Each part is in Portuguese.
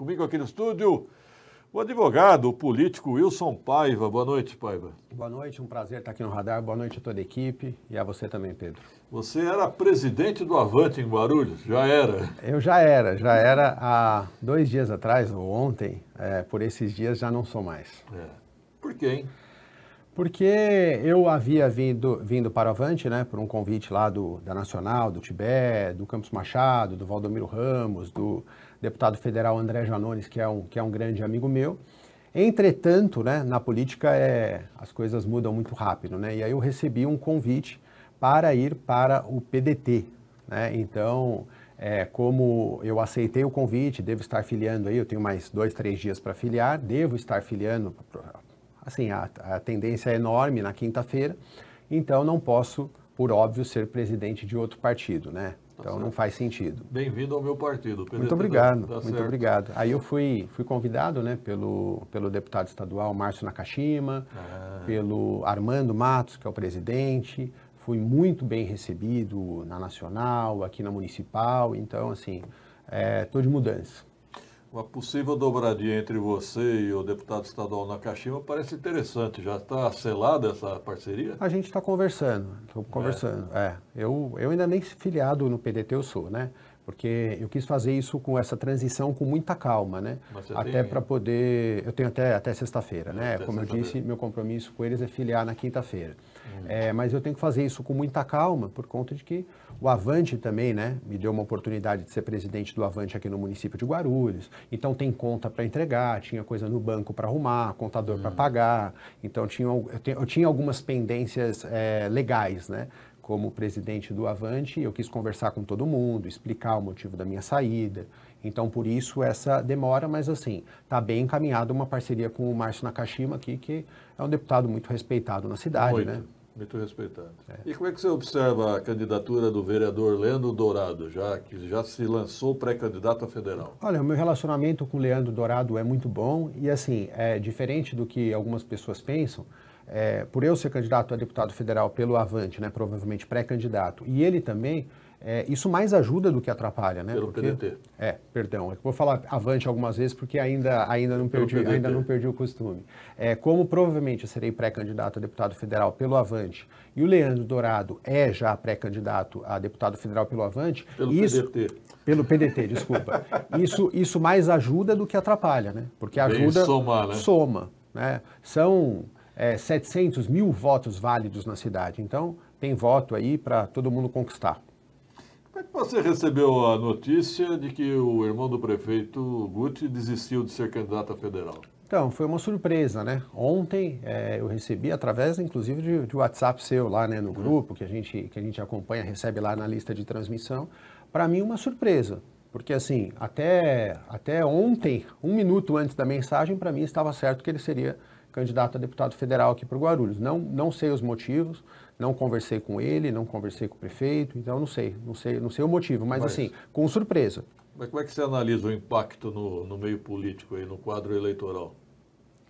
Comigo aqui no estúdio, o advogado, o político Wilson Paiva. Boa noite, Paiva. Boa noite, um prazer estar aqui no Radar. Boa noite a toda a equipe e a você também, Pedro. Você era presidente do Avante em Guarulhos? Já era? Eu já era, já era há dois dias atrás, ou ontem. É, por esses dias já não sou mais. É. Por quê, hein? Porque eu havia vindo, vindo para o Avante, né, por um convite lá do, da Nacional, do Tibé, do Campos Machado, do Valdomiro Ramos, do deputado federal André Janones, que é um, que é um grande amigo meu. Entretanto, né, na política é, as coisas mudam muito rápido, né? E aí eu recebi um convite para ir para o PDT, né? Então, é, como eu aceitei o convite, devo estar filiando aí, eu tenho mais dois, três dias para filiar, devo estar filiando, assim, a, a tendência é enorme na quinta-feira, então não posso, por óbvio, ser presidente de outro partido, né? Tá então tá não faz sentido. Bem-vindo ao meu partido. PDT muito obrigado, tá muito obrigado. Aí eu fui, fui convidado né, pelo, pelo deputado estadual Márcio Nakashima, ah. pelo Armando Matos, que é o presidente. Fui muito bem recebido na nacional, aqui na municipal. Então, assim, estou é, de mudança. Uma possível dobradinha entre você e o deputado estadual Nakashima parece interessante. Já está selada essa parceria? A gente está conversando, estou é. conversando. É. é. Eu, eu ainda nem filiado no PDT eu sou, né? Porque eu quis fazer isso com essa transição com muita calma, né? Até tem... para poder. Eu tenho até, até sexta-feira, né? Até Como eu disse, meu compromisso com eles é filiar na quinta-feira. Hum. É, mas eu tenho que fazer isso com muita calma, por conta de que o Avante também, né, me deu uma oportunidade de ser presidente do Avante aqui no município de Guarulhos. Então tem conta para entregar, tinha coisa no banco para arrumar, contador para hum. pagar. Então tinha, eu, tinha algumas pendências é, legais, né? Como presidente do Avante, eu quis conversar com todo mundo, explicar o motivo da minha saída. Então, por isso essa demora, mas assim, está bem encaminhada uma parceria com o Márcio Nakashima aqui, que é um deputado muito respeitado na cidade, né? Muito respeitado. É. E como é que você observa a candidatura do vereador Leandro Dourado, já que já se lançou pré-candidato a federal? Olha, o meu relacionamento com o Leandro Dourado é muito bom e, assim, é diferente do que algumas pessoas pensam. É, por eu ser candidato a deputado federal pelo Avante, né, provavelmente pré-candidato, e ele também, é, isso mais ajuda do que atrapalha, né? Pelo porque, PDT. É, perdão. É eu vou falar avante algumas vezes porque ainda, ainda, não, perdi, ainda não perdi o costume. É, como provavelmente eu serei pré-candidato a deputado federal pelo avante e o Leandro Dourado é já pré-candidato a deputado federal pelo avante... Pelo isso, PDT. Pelo PDT, desculpa. isso, isso mais ajuda do que atrapalha, né? Porque ajuda... Bem somar, né? Soma, né? São é, 700 mil votos válidos na cidade. Então, tem voto aí para todo mundo conquistar. Como é que você recebeu a notícia de que o irmão do prefeito Guti desistiu de ser candidato a federal? Então, foi uma surpresa, né? Ontem é, eu recebi, através, inclusive, de, de, WhatsApp seu lá, né, no uhum. grupo, que a gente, que a gente acompanha, recebe lá na lista de transmissão. Para mim, uma surpresa, porque, assim, até, até ontem, um minuto antes da mensagem, para mim estava certo que ele seria candidato a deputado federal aqui para Guarulhos. Não, não sei os motivos, não conversei com ele, não conversei com o prefeito, então não sei, não sei, não sei o motivo, mas, mas assim, com surpresa. Mas como é que você analisa o impacto no, no meio político aí, no quadro eleitoral?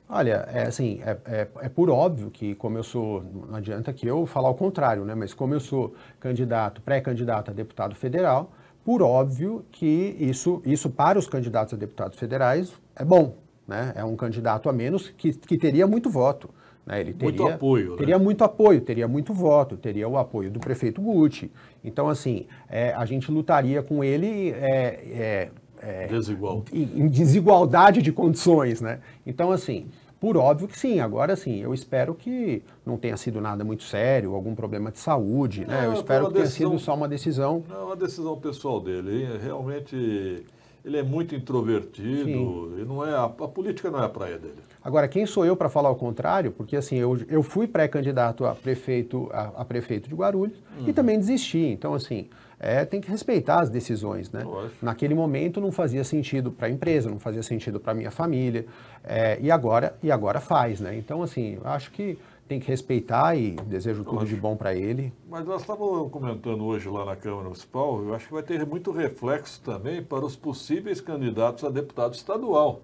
Olha, é assim, é, é, é, por óbvio que como eu sou, não adianta que eu falar o contrário, né? Mas como eu sou candidato, pré-candidato a deputado federal, por óbvio que isso, isso para os candidatos a deputados federais é bom, né? É um candidato a menos que, que teria muito voto. Né? Ele teria, muito apoio. Né? Teria muito apoio, teria muito voto, teria o apoio do prefeito Gucci. Então, assim, é, a gente lutaria com ele é, é, é Desigual. em, em desigualdade de condições. Né? Então, assim, por óbvio que sim, agora sim, eu espero que não tenha sido nada muito sério, algum problema de saúde, não, né? Eu espero que decisão, tenha sido só uma decisão. Não, é uma decisão pessoal dele. É realmente, ele é muito introvertido e não é a, a política não é a praia dele. Agora, quem sou eu para falar o contrário? Porque assim, eu, eu fui pré-candidato a prefeito, a, a, prefeito de Guarulhos uhum. e também desisti. Então, assim, é, tem que respeitar as decisões, né? Naquele momento não fazia sentido para a empresa, não fazia sentido para minha família, é, e agora e agora faz, né? Então assim, acho que tem que respeitar e desejo tudo de bom para ele. Mas nós estávamos comentando hoje lá na Câmara Municipal, eu acho que vai ter muito reflexo também para os possíveis candidatos a deputado estadual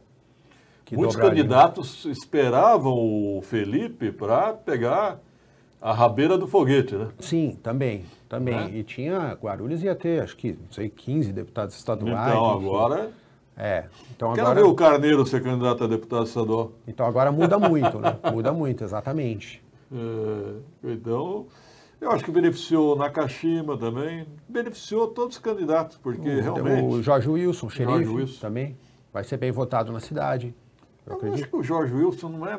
que Muitos dobraria. candidatos esperavam o Felipe para pegar a rabeira do foguete, né? Sim, também, também. É? E tinha, Guarulhos ia ter, acho que, não sei, 15 deputados estaduais. Então, agora... É. Então Quero agora... ver o Carneiro ser candidato a deputado estadual. Então agora muda muito, né? Muda muito, exatamente. É, então, eu acho que beneficiou Nakashima também, beneficiou todos os candidatos, porque o, realmente... O Jorge Wilson, xerife, Jorge Wilson. também, vai ser bem votado na cidade. Eu, acredito. acho que o Jorge Wilson não é.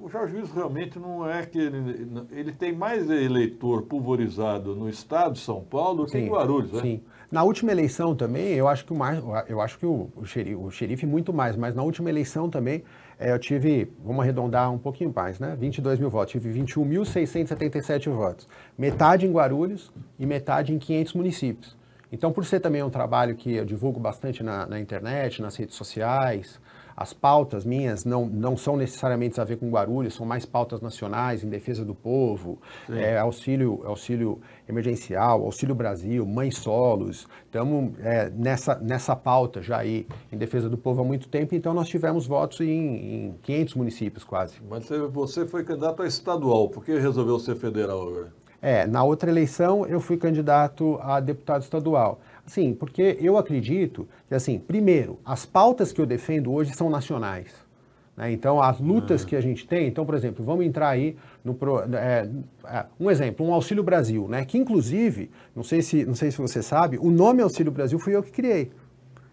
O Jorge Wilson realmente não é que. Ele, ele tem mais eleitor pulverizado no estado de São Paulo do que em Guarulhos, né? Sim. Na última eleição também, eu acho que o mais, eu acho que o, o, xerife, o xerife muito mais, mas na última eleição também é, eu tive, vamos arredondar um pouquinho mais, né? 22 mil votos, tive 21.677 votos, metade em Guarulhos e metade em 500 municípios. Então, por ser também um trabalho que eu divulgo bastante na, na internet, nas redes sociais, as pautas minhas não, não são necessariamente a ver com Guarulhos, são mais pautas nacionais, em defesa do povo, é, auxílio, auxílio emergencial, auxílio Brasil, mães solos. Estamos é, nessa, nessa pauta já aí, em defesa do povo há muito tempo, então nós tivemos votos em, em 500 municípios quase. Mas você foi candidato a estadual, por que resolveu ser federal agora? É, na outra eleição eu fui candidato a deputado estadual. Sim, porque eu acredito que, assim, primeiro, as pautas que eu defendo hoje são nacionais. Né? Então, as lutas ah. que a gente tem, então, por exemplo, vamos entrar aí no é, é, um exemplo, um Auxílio Brasil, né? Que inclusive, não sei se não sei se você sabe, o nome Auxílio Brasil fui eu que criei.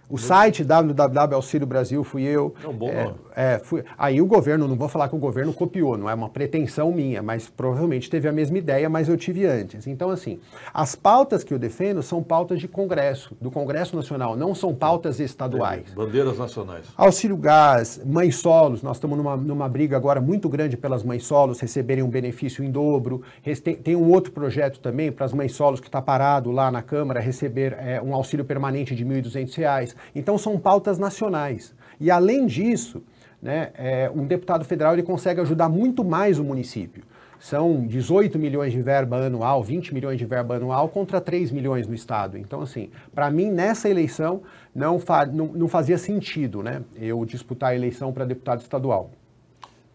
O site www.auxiliobrasil fui eu. É um bom é, nome. É, fui, aí o governo, não vou falar que o governo copiou, não é uma pretensão minha, mas provavelmente teve a mesma ideia, mas eu tive antes. Então, assim, as pautas que eu defendo são pautas de Congresso, do Congresso Nacional, não são pautas estaduais. Bandeiras nacionais. Auxílio gás, mães solos, nós estamos numa, numa briga agora muito grande pelas mães solos receberem um benefício em dobro. Tem, tem um outro projeto também para as mães solos que está parado lá na Câmara receber é, um auxílio permanente de R$ 1.200. Então, são pautas nacionais. E além disso, né, é, um deputado federal ele consegue ajudar muito mais o município. São 18 milhões de verba anual, 20 milhões de verba anual contra 3 milhões no Estado. Então, assim, para mim, nessa eleição, não, fa não, não fazia sentido né, eu disputar a eleição para deputado estadual.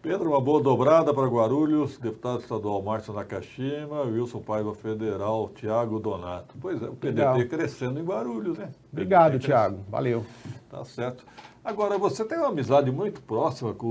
Pedro, uma boa dobrada para Guarulhos, deputado estadual Márcio Nakashima, Wilson Paiva Federal, Tiago Donato. Pois é, o PDT Legal. crescendo em Guarulhos, né? Obrigado, Tiago. Valeu. Tá certo. Agora, você tem uma amizade muito próxima com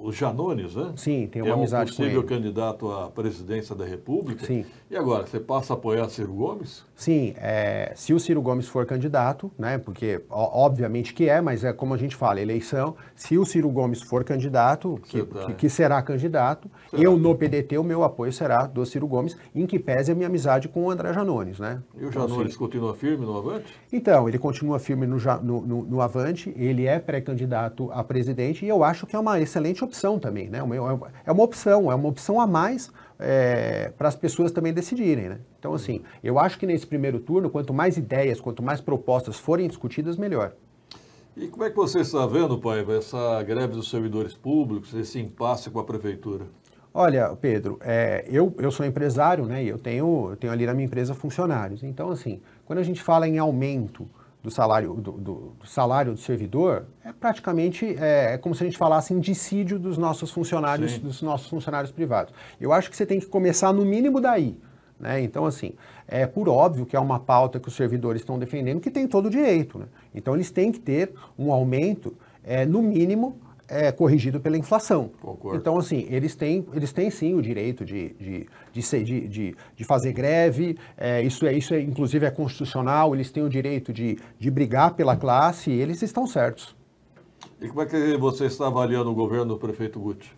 o Janones, né? Sim, tem é uma é um amizade com ele. É um possível candidato à presidência da República. Sim. E agora, você passa a apoiar Ciro Gomes? Sim, é, se o Ciro Gomes for candidato, né? Porque ó, obviamente que é, mas é como a gente fala, eleição. Se o Ciro Gomes for candidato, que, tá- que, que, será candidato, será. eu no PDT, o meu apoio será do Ciro Gomes, em que pese a minha amizade com o André Janones, né? E o então, Janones então, continua firme no Avante? Então, ele continua firme no, no, no, no Avante, ele é pré-candidato a presidente e eu acho que é uma excelente opção também, né? É, é uma opção, é uma opção a mais é, para as pessoas também decidirem, né? Então, assim, eu acho que nesse primeiro turno, quanto mais ideias, quanto mais propostas forem discutidas, melhor. E como é que você está vendo, Paiva, essa greve dos servidores públicos, esse impasse com a prefeitura? Olha, Pedro, é, eu, eu sou empresário, né? E eu tenho, eu tenho ali na minha empresa funcionários. Então, assim, quando a gente fala em aumento do salário do, do, do salário do servidor, é praticamente é, é, como se a gente falasse em dissídio dos nossos funcionários, Sim. dos nossos funcionários privados. Eu acho que você tem que começar no mínimo daí. Né? Então, assim, é por óbvio que é uma pauta que os servidores estão defendendo, que tem todo o direito. Né? Então, eles têm que ter um aumento, é, no mínimo, é corrigido pela inflação. Concordo. Então, assim, eles têm, eles têm sim o direito de, de, de, ser, de, de, de fazer greve, é, isso, é, isso é, inclusive é constitucional, eles têm o direito de, de brigar pela classe e eles estão certos. E como é que você está avaliando o governo do prefeito Guti?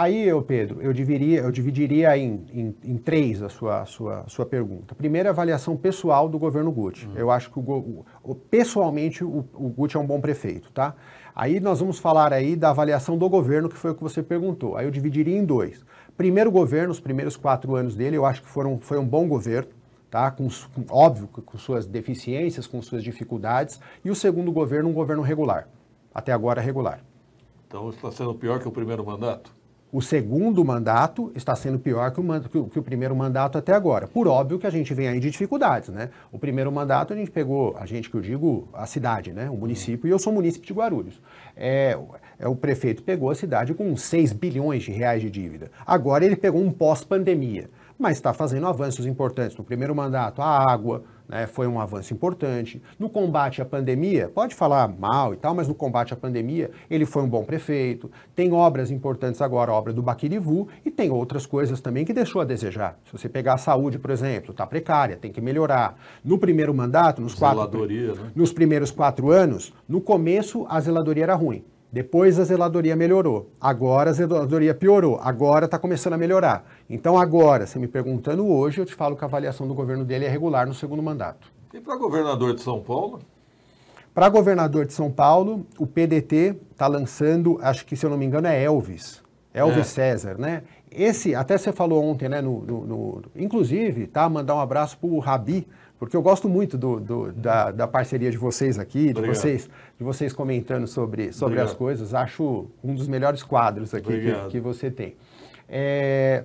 Aí, eu, Pedro, eu dividiria, eu dividiria em, em, em, três a sua, a sua, a sua pergunta. Primeiro, a avaliação pessoal do governo Gucci. Uhum. Eu acho que, o, o, pessoalmente, o, o Gucci é um bom prefeito, tá? Aí nós vamos falar aí da avaliação do governo, que foi o que você perguntou. Aí eu dividiria em dois. Primeiro governo, os primeiros quatro anos dele, eu acho que foram, foi um bom governo tá? Com, com, óbvio, com suas deficiências, com suas dificuldades, e o segundo governo, um governo regular, até agora regular. Então está sendo pior que o primeiro mandato? O segundo mandato está sendo pior que o, que, o, que o, primeiro mandato até agora. Por óbvio que a gente vem aí de dificuldades, né? O primeiro mandato a gente pegou, a gente que eu digo, a cidade, né? O município, e eu sou município de Guarulhos. É, é, o prefeito pegou a cidade com 6 bilhões de reais de dívida. Agora ele pegou um pós-pandemia mas está fazendo avanços importantes. No primeiro mandato, a água né, foi um avanço importante. No combate à pandemia, pode falar mal e tal, mas no combate à pandemia, ele foi um bom prefeito. Tem obras importantes agora, a obra do Baquirivu, e tem outras coisas também que deixou a desejar. Se você pegar a saúde, por exemplo, está precária, tem que melhorar. No primeiro mandato, nos, quatro, né? nos primeiros quatro anos, no começo a zeladoria era ruim. Depois a zeladoria melhorou. Agora a zeladoria piorou. Agora está começando a melhorar. Então agora, você me perguntando hoje, eu te falo que a avaliação do governo dele é regular no segundo mandato. E para governador de São Paulo? Para governador de São Paulo, o PDT está lançando, acho que se eu não me engano é Elvis. Elvis é. César, né? Esse, até você falou ontem, né? No, no, no inclusive, tá? Mandar um abraço para o Rabi, porque eu gosto muito do, do, da, da, parceria de vocês aqui, de vocês, de vocês comentando sobre, sobre as coisas. Acho um dos melhores quadros aqui que, que, você tem. É,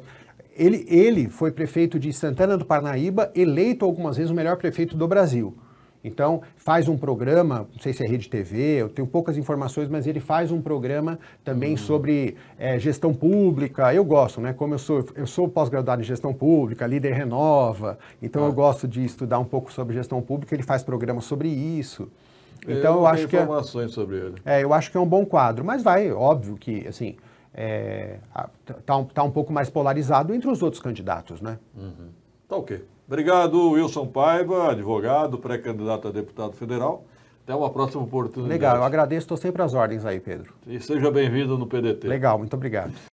ele, ele foi prefeito de Santana do Parnaíba, eleito algumas vezes o melhor prefeito do Brasil. Então, faz um programa, não sei se é rede TV, eu tenho poucas informações, mas ele faz um programa também uhum. sobre é, gestão pública. Eu gosto, né? Como eu sou, eu sou pós-graduado em gestão pública, líder renova, então ah. eu gosto de estudar um pouco sobre gestão pública, ele faz programas sobre isso. Então eu, eu acho que é, sobre ele. É, eu acho que é um bom quadro, mas vai, óbvio que assim é, tá, tá, tá um pouco mais polarizado entre os outros candidatos, né? Uhum. Tá ok. Obrigado, Wilson Paiva, advogado, pré-candidato a deputado federal. Até uma próxima oportunidade. Legal, eu agradeço, estou sempre às ordens aí, Pedro. E seja bem-vindo no PDT. Legal, muito obrigado.